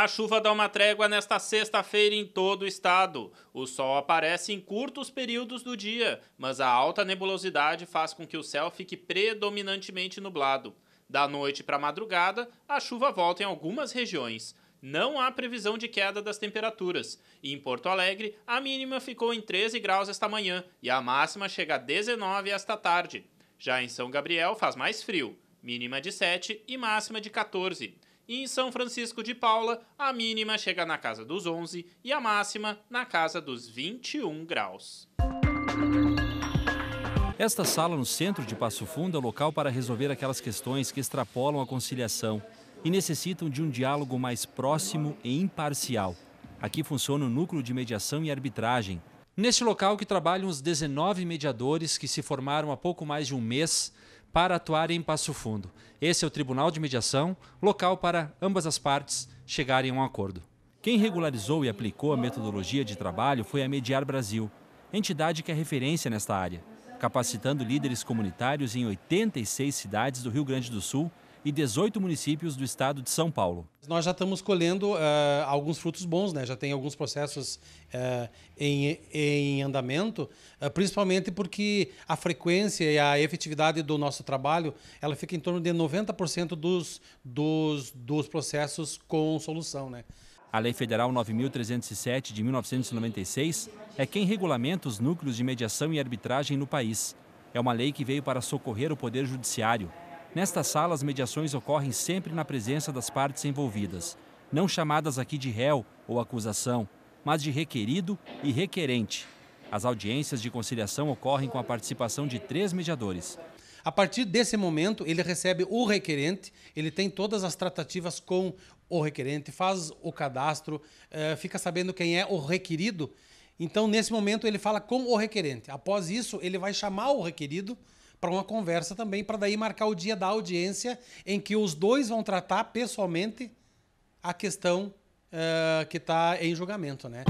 A chuva dá uma trégua nesta sexta-feira em todo o estado. O sol aparece em curtos períodos do dia, mas a alta nebulosidade faz com que o céu fique predominantemente nublado. Da noite para a madrugada, a chuva volta em algumas regiões. Não há previsão de queda das temperaturas. Em Porto Alegre, a mínima ficou em 13 graus esta manhã e a máxima chega a 19 esta tarde. Já em São Gabriel faz mais frio, mínima de 7 e máxima de 14 e em São Francisco de Paula a mínima chega na casa dos 11 e a máxima na casa dos 21 graus. Esta sala no centro de Passo Fundo é local para resolver aquelas questões que extrapolam a conciliação e necessitam de um diálogo mais próximo e imparcial. Aqui funciona o núcleo de mediação e arbitragem. Neste local que trabalham os 19 mediadores que se formaram há pouco mais de um mês para atuar em Passo Fundo. Esse é o Tribunal de Mediação, local para ambas as partes chegarem a um acordo. Quem regularizou e aplicou a metodologia de trabalho foi a Mediar Brasil, entidade que é referência nesta área, capacitando líderes comunitários em 86 cidades do Rio Grande do Sul e 18 municípios do estado de São Paulo. Nós já estamos colhendo uh, alguns frutos bons, né? já tem alguns processos uh, em, em, andamento, uh, principalmente porque a frequência e a efetividade do nosso trabalho ela fica em torno de 90% dos, dos, dos processos com solução. Né? A Lei Federal 9.307 de 1996 é quem regulamenta os núcleos de mediação e arbitragem no país. É uma lei que veio para socorrer o Poder Judiciário. Nesta sala, as mediações ocorrem sempre na presença das partes envolvidas, não chamadas aqui de réu ou acusação, mas de requerido e requerente. As audiências de conciliação ocorrem com a participação de três mediadores. A partir desse momento, ele recebe o requerente, ele tem todas as tratativas com o requerente, faz o cadastro, eh, fica sabendo quem é o requerido. Então, nesse momento, ele fala com o requerente. Após isso, ele vai chamar o requerido para uma conversa também, para daí marcar o dia da audiência em que os dois vão tratar pessoalmente a questão uh, que está em julgamento, né?